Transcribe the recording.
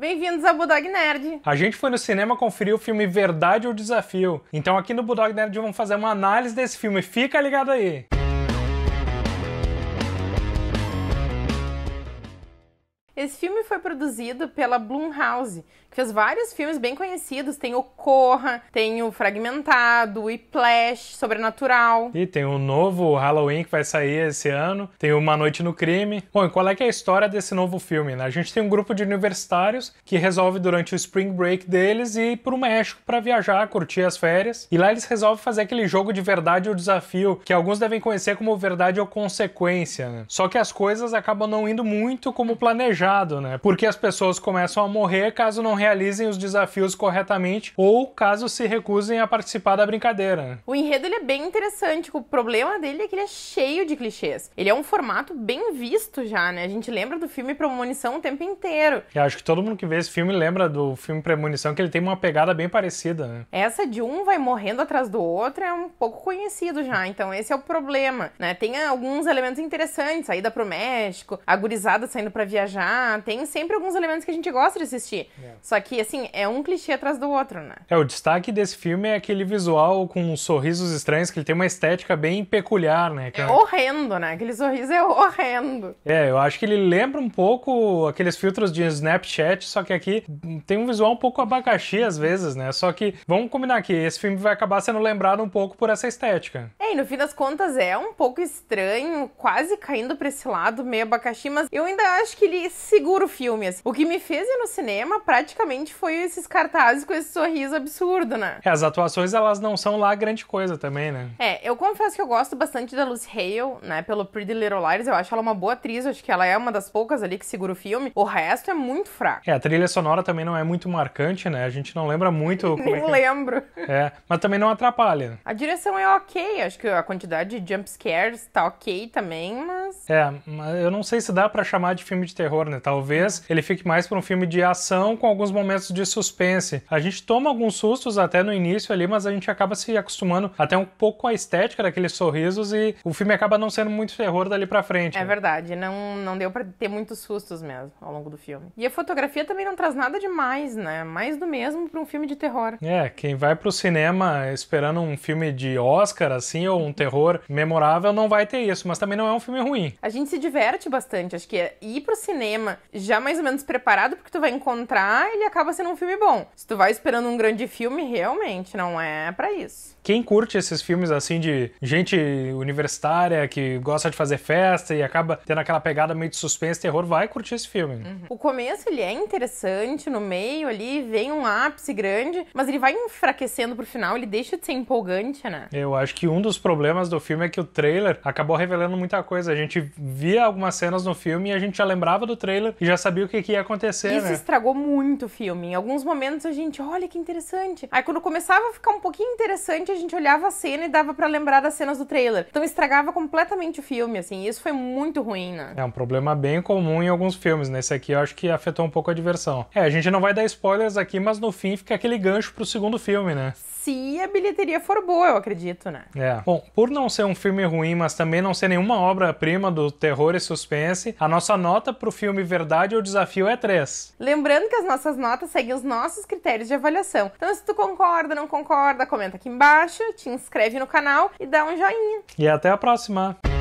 Bem-vindos ao Bulldog Nerd! A gente foi no cinema conferir o filme Verdade ou Desafio. Então aqui no Bulldog Nerd vamos fazer uma análise desse filme. Fica ligado aí! Esse filme foi produzido pela Blumhouse, que fez vários filmes bem conhecidos. Tem o Corra, tem o Fragmentado, o Iplash, Sobrenatural. E tem o um novo Halloween que vai sair esse ano. Tem Uma Noite no Crime. Bom, e qual é, é a história desse novo filme? Né? A gente tem um grupo de universitários que resolve durante o Spring Break deles ir para o México para viajar, curtir as férias. E lá eles resolvem fazer aquele jogo de verdade ou desafio que alguns devem conhecer como verdade ou consequência. Né? Só que as coisas acabam não indo muito como planejado né? Porque as pessoas começam a morrer caso não realizem os desafios corretamente ou caso se recusem a participar da brincadeira. O enredo ele é bem interessante, o problema dele é que ele é cheio de clichês. Ele é um formato bem visto já, né? A gente lembra do filme Premonição o tempo inteiro. Eu acho que todo mundo que vê esse filme lembra do filme Premonição, que ele tem uma pegada bem parecida, né? Essa de um vai morrendo atrás do outro é um pouco conhecido já, então esse é o problema, né? Tem alguns elementos interessantes, a ida pro México, a gurizada saindo para viajar, ah, tem sempre alguns elementos que a gente gosta de assistir. É. Só que, assim, é um clichê atrás do outro, né? É, o destaque desse filme é aquele visual com sorrisos estranhos, que ele tem uma estética bem peculiar, né? Que... É horrendo, né? Aquele sorriso é horrendo. É, eu acho que ele lembra um pouco aqueles filtros de Snapchat, só que aqui tem um visual um pouco abacaxi às vezes, né? Só que, vamos combinar aqui, esse filme vai acabar sendo lembrado um pouco por essa estética. É, e no fim das contas é um pouco estranho, quase caindo pra esse lado meio abacaxi, mas eu ainda acho que ele segura o filme. Assim. O que me fez ir no cinema praticamente foi esses cartazes com esse sorriso absurdo, né? É, as atuações elas não são lá grande coisa também, né? É, eu confesso que eu gosto bastante da Lucy Hale, né, pelo Pretty Little Liars, eu acho ela uma boa atriz, acho que ela é uma das poucas ali que segura o filme. O resto é muito fraco. É, a trilha sonora também não é muito marcante, né? A gente não lembra muito como é Nem é que... lembro. É, mas também não atrapalha. A direção é ok, acho acho que a quantidade de jump scares tá ok também, mas mas. É, eu não sei se dá para chamar de filme de terror, né? Talvez ele fique mais para um filme de ação com alguns momentos de suspense. A gente toma alguns sustos até no início ali, mas a gente acaba se acostumando até um pouco com a estética daqueles sorrisos e o filme acaba não sendo muito terror dali para frente. É né? verdade, não, não deu para ter muitos sustos mesmo ao longo do filme. E a fotografia também não traz nada demais, né? Mais do mesmo para um filme de terror. É, quem vai pro cinema esperando um filme de Oscar assim ou um terror memorável não vai ter isso, mas também não é um filme ruim ruim. A gente se diverte bastante. Acho que ir pro cinema já mais ou menos preparado porque tu vai encontrar, ele acaba sendo um filme bom. Se tu vai esperando um grande filme, realmente não é para isso. Quem curte esses filmes assim de gente universitária que gosta de fazer festa e acaba tendo aquela pegada meio de suspense, terror, vai curtir esse filme. Uhum. O começo ele é interessante, no meio ali vem um ápice grande, mas ele vai enfraquecendo pro final, ele deixa de ser empolgante, né? Eu acho que um dos problemas do filme é que o trailer acabou revelando muita coisa. A gente gente via algumas cenas no filme e a gente já lembrava do trailer e já sabia o que, que ia acontecer. Isso né? estragou muito o filme. Em alguns momentos a gente, olha que interessante. Aí quando começava a ficar um pouquinho interessante, a gente olhava a cena e dava para lembrar das cenas do trailer. Então estragava completamente o filme, assim. Isso foi muito ruim, né? É um problema bem comum em alguns filmes. Nesse né? aqui eu acho que afetou um pouco a diversão. É, a gente não vai dar spoilers aqui, mas no fim fica aquele gancho pro segundo filme, né? se a bilheteria for boa, eu acredito, né? É. Bom, por não ser um filme ruim, mas também não ser nenhuma obra-prima do terror e suspense, a nossa nota pro filme Verdade ou Desafio é 3. Lembrando que as nossas notas seguem os nossos critérios de avaliação. Então, se tu concorda, não concorda, comenta aqui embaixo, te inscreve no canal e dá um joinha. E até a próxima!